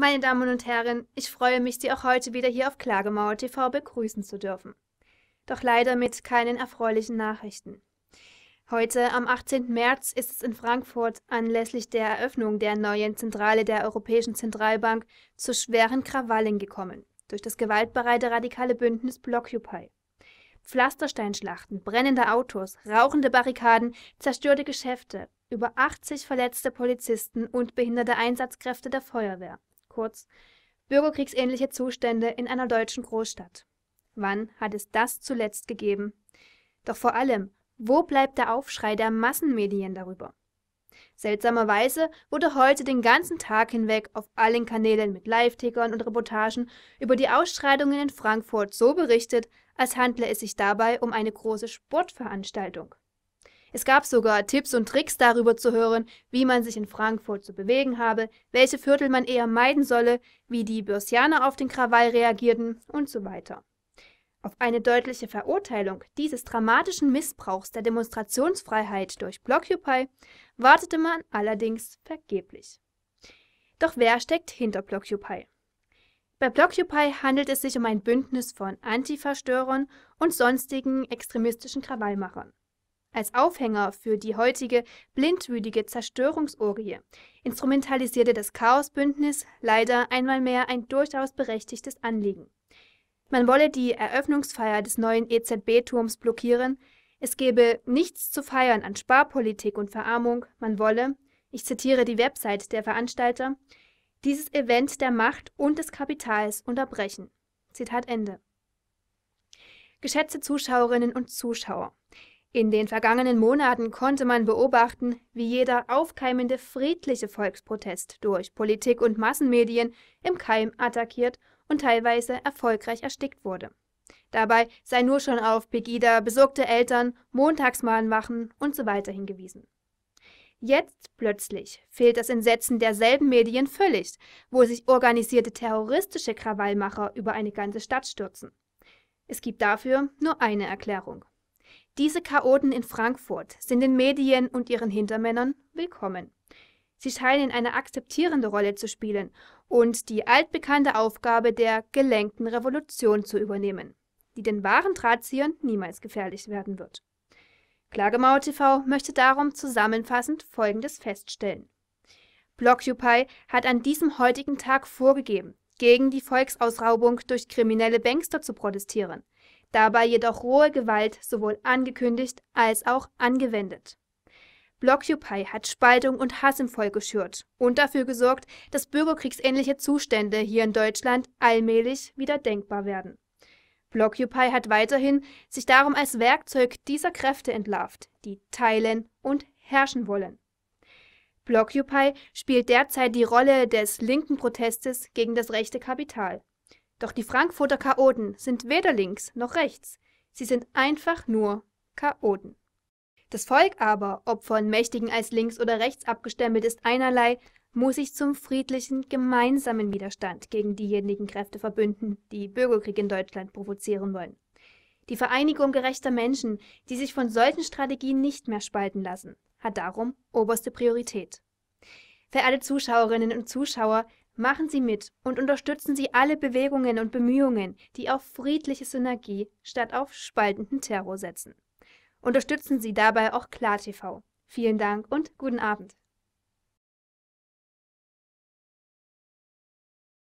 Meine Damen und Herren, ich freue mich, Sie auch heute wieder hier auf Klagemauer TV begrüßen zu dürfen. Doch leider mit keinen erfreulichen Nachrichten. Heute, am 18. März, ist es in Frankfurt anlässlich der Eröffnung der neuen Zentrale der Europäischen Zentralbank zu schweren Krawallen gekommen, durch das gewaltbereite radikale Bündnis Blockupy. Pflastersteinschlachten, brennende Autos, rauchende Barrikaden, zerstörte Geschäfte, über 80 verletzte Polizisten und behinderte Einsatzkräfte der Feuerwehr kurz, bürgerkriegsähnliche Zustände in einer deutschen Großstadt. Wann hat es das zuletzt gegeben? Doch vor allem, wo bleibt der Aufschrei der Massenmedien darüber? Seltsamerweise wurde heute den ganzen Tag hinweg auf allen Kanälen mit Live-Tickern und Reportagen über die Ausschreitungen in Frankfurt so berichtet, als handle es sich dabei um eine große Sportveranstaltung. Es gab sogar Tipps und Tricks darüber zu hören, wie man sich in Frankfurt zu bewegen habe, welche Viertel man eher meiden solle, wie die Börsianer auf den Krawall reagierten und so weiter. Auf eine deutliche Verurteilung dieses dramatischen Missbrauchs der Demonstrationsfreiheit durch Blockupy wartete man allerdings vergeblich. Doch wer steckt hinter Blockupy? Bei Blockupy handelt es sich um ein Bündnis von Antifa-Störern und sonstigen extremistischen Krawallmachern als Aufhänger für die heutige blindwütige Zerstörungsorgie instrumentalisierte das Chaosbündnis leider einmal mehr ein durchaus berechtigtes Anliegen. Man wolle die Eröffnungsfeier des neuen EZB-Turms blockieren, es gebe nichts zu feiern an Sparpolitik und Verarmung, man wolle, ich zitiere die Website der Veranstalter, dieses Event der Macht und des Kapitals unterbrechen. Zitat Ende. Geschätzte Zuschauerinnen und Zuschauer, in den vergangenen Monaten konnte man beobachten, wie jeder aufkeimende friedliche Volksprotest durch Politik und Massenmedien im Keim attackiert und teilweise erfolgreich erstickt wurde. Dabei sei nur schon auf Pegida, besorgte Eltern, Montagsmahlen machen und so weiter hingewiesen. Jetzt plötzlich fehlt das Entsetzen derselben Medien völlig, wo sich organisierte terroristische Krawallmacher über eine ganze Stadt stürzen. Es gibt dafür nur eine Erklärung. Diese Chaoten in Frankfurt sind den Medien und ihren Hintermännern willkommen. Sie scheinen eine akzeptierende Rolle zu spielen und die altbekannte Aufgabe der gelenkten Revolution zu übernehmen, die den wahren Drahtziehern niemals gefährlich werden wird. Klagemauer TV möchte darum zusammenfassend Folgendes feststellen. Blockupy hat an diesem heutigen Tag vorgegeben, gegen die Volksausraubung durch kriminelle Bankster zu protestieren – dabei jedoch rohe Gewalt sowohl angekündigt als auch angewendet. Blockupy hat Spaltung und Hass im Volk geschürt und dafür gesorgt, dass bürgerkriegsähnliche Zustände hier in Deutschland allmählich wieder denkbar werden. Blockupy hat weiterhin sich darum als Werkzeug dieser Kräfte entlarvt, die teilen und herrschen wollen. Blockupy spielt derzeit die Rolle des linken Protestes gegen das rechte Kapital doch die Frankfurter Chaoten sind weder links noch rechts, sie sind einfach nur Chaoten. Das Volk aber, ob von Mächtigen als links oder rechts abgestempelt ist einerlei, muss sich zum friedlichen gemeinsamen Widerstand gegen diejenigen Kräfte verbünden, die Bürgerkrieg in Deutschland provozieren wollen. Die Vereinigung gerechter Menschen, die sich von solchen Strategien nicht mehr spalten lassen, hat darum oberste Priorität. Für alle Zuschauerinnen und Zuschauer, Machen Sie mit und unterstützen Sie alle Bewegungen und Bemühungen, die auf friedliche Synergie statt auf spaltenden Terror setzen. Unterstützen Sie dabei auch KlarTV. Vielen Dank und guten Abend.